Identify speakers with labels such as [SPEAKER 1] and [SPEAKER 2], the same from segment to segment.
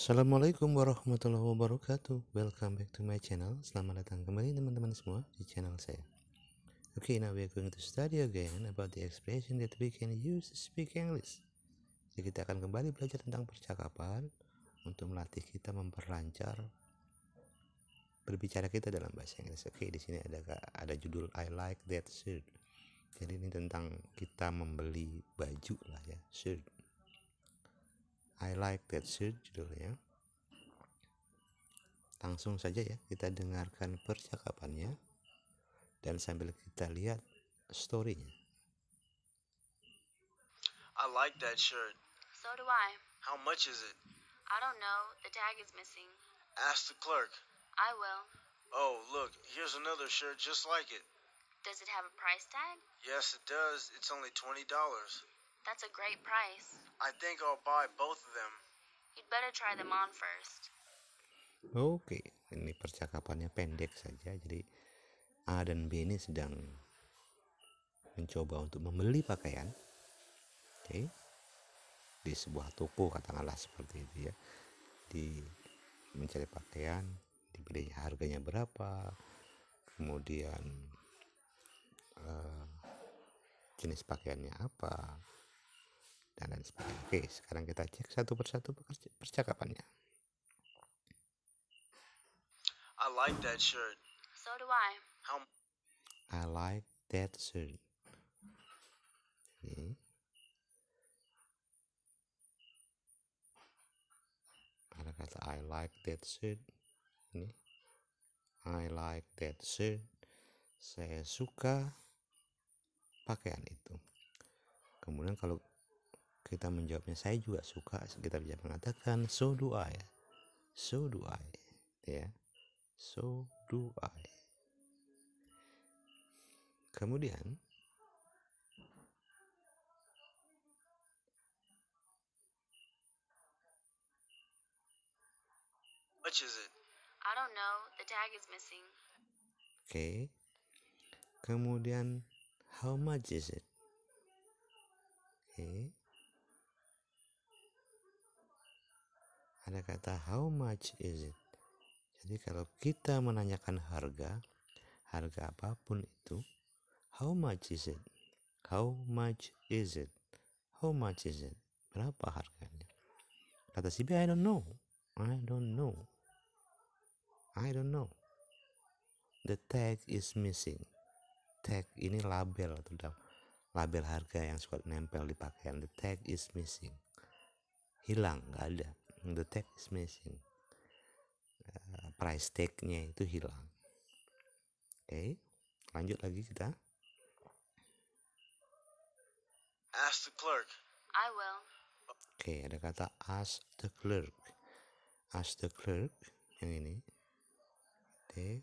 [SPEAKER 1] Assalamualaikum warahmatullahi wabarakatuh Welcome back to my channel Selamat datang kembali teman-teman semua di channel saya Okay, now we are going to study again about the expression that we can use to speak English Jadi kita akan kembali belajar tentang percakapan Untuk melatih kita memperlancar Berbicara kita dalam bahasa Inggris Oke, okay, di sini ada, ada judul I like that shirt Jadi ini tentang kita membeli baju lah ya, shirt I like that shirt judulnya. Langsung saja ya kita dengarkan percakapannya dan sambil kita lihat storynya.
[SPEAKER 2] I like that shirt. So do I. How much is it? I don't know. The tag is missing. Ask the clerk. I will. Oh, look, here's another shirt just like it. Does it have a price tag? Yes, it does. It's only $20. That's a great price. I think I'll buy both of them. You'd better try them on first.
[SPEAKER 1] Oke, okay. ini percakapannya pendek saja. Jadi A dan B ini sedang mencoba untuk membeli pakaian. Oke. Okay. Di sebuah toko katakanlah seperti itu ya. Di mencari pakaian, dibeli harganya berapa, kemudian uh, jenis pakaiannya apa, dan lain sebagainya. Oke, sekarang kita cek satu persatu percakapannya.
[SPEAKER 2] I like that shirt. So do I. How...
[SPEAKER 1] I like that shirt. Ini. Ada kata I like that shirt. Ini. I like that shirt. Saya suka pakaian itu. Kemudian kalau kita menjawabnya saya juga suka kita bisa mengatakan so do I so do I gitu ya so do I kemudian
[SPEAKER 2] much is it? I don't know. The tag is missing.
[SPEAKER 1] Okay. Kemudian, how much is it? Okay. ada kata how much is it jadi kalau kita menanyakan harga harga apapun itu how much is it how much is it how much is it berapa harganya kata si B I don't know I don't know I don't know the tag is missing tag ini label atau label harga yang suka nempel di pakaian the tag is missing hilang nggak ada the tag is missing uh, nah, price tagnya itu hilang oke okay. lanjut lagi kita ask the clerk I will oke okay, ada kata ask the clerk ask the clerk yang ini Oke, okay.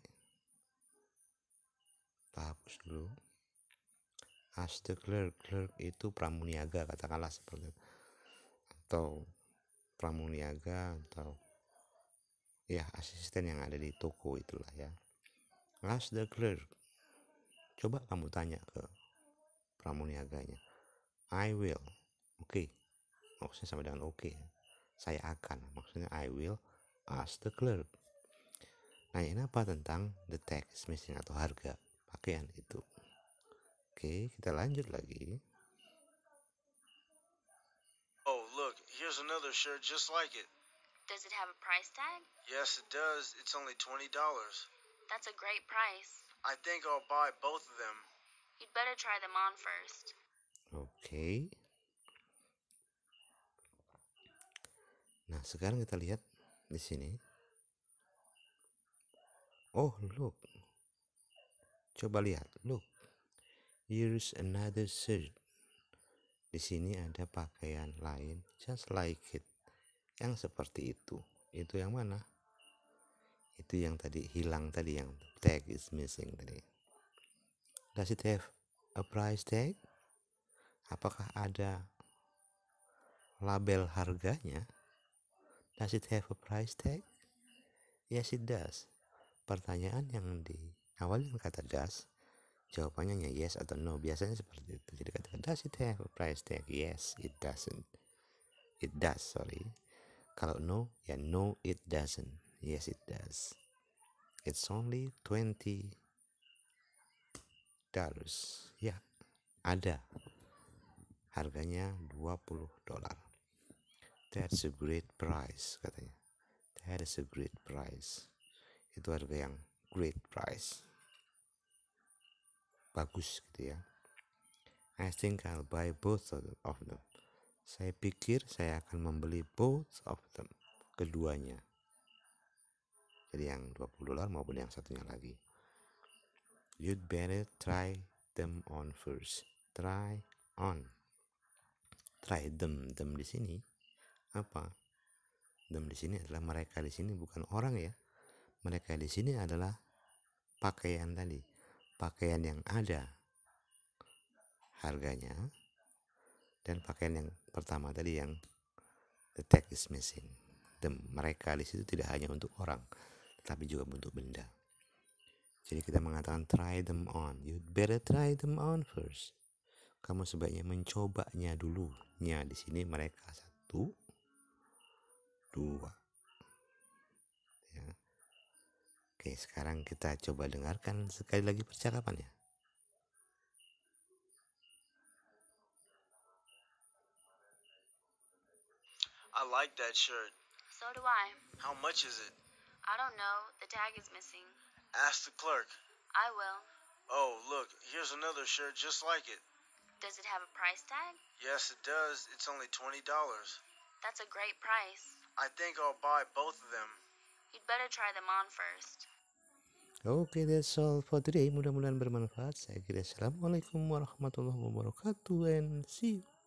[SPEAKER 1] hapus dulu ask the clerk clerk itu pramuniaga katakanlah seperti itu atau pramuniaga atau ya asisten yang ada di toko itulah ya ask the clerk coba kamu tanya ke pramuniaganya I will oke okay. maksudnya sama dengan oke okay. saya akan maksudnya I will ask the clerk nanya apa tentang the tax missing atau harga pakaian itu oke okay, kita lanjut lagi
[SPEAKER 2] look, here's another shirt just like it. Does it have a price tag? Yes, it does. It's only $20. That's a great price. I think I'll buy both of them. You'd better try them on first.
[SPEAKER 1] Okay. Nah, sekarang kita lihat di sini. Oh, look. Coba lihat, look. Here's another shirt. Di sini ada pakaian lain just like it yang seperti itu. Itu yang mana? Itu yang tadi hilang tadi yang tag is missing tadi. Does it have a price tag? Apakah ada label harganya? Does it have a price tag? Yes it does. Pertanyaan yang di awal yang kata does jawabannya hanya yes atau no biasanya seperti itu jadi katakan does it have a price tag yes it doesn't it does sorry kalau no ya no it doesn't yes it does it's only twenty dollars ya ada harganya 20 dolar that's a great price katanya that is a great price itu harga yang great price bagus gitu ya I think I'll buy both of them saya pikir saya akan membeli both of them keduanya jadi yang 20 dolar maupun yang satunya lagi you'd better try them on first try on try them them di sini apa them di sini adalah mereka di sini bukan orang ya mereka di sini adalah pakaian tadi pakaian yang ada harganya dan pakaian yang pertama tadi yang the tag is missing. Dan mereka di situ tidak hanya untuk orang, tapi juga untuk benda. Jadi kita mengatakan try them on. You better try them on first. Kamu sebaiknya mencobanya dulu. Nya di sini mereka satu, dua, Oke, sekarang kita coba dengarkan sekali lagi percakapannya.
[SPEAKER 2] I like that shirt. So do I. How much is it? I don't know. The tag is missing. Ask the clerk. I will. Oh, look, here's another shirt just like it. Does it have a price tag? Yes, it does. It's only $20. That's a great price. I think I'll buy both of them. You'd better try them on first.
[SPEAKER 1] Oke, okay, that's all for today. Mudah-mudahan bermanfaat. Saya kira Assalamualaikum warahmatullahi wabarakatuh and see you.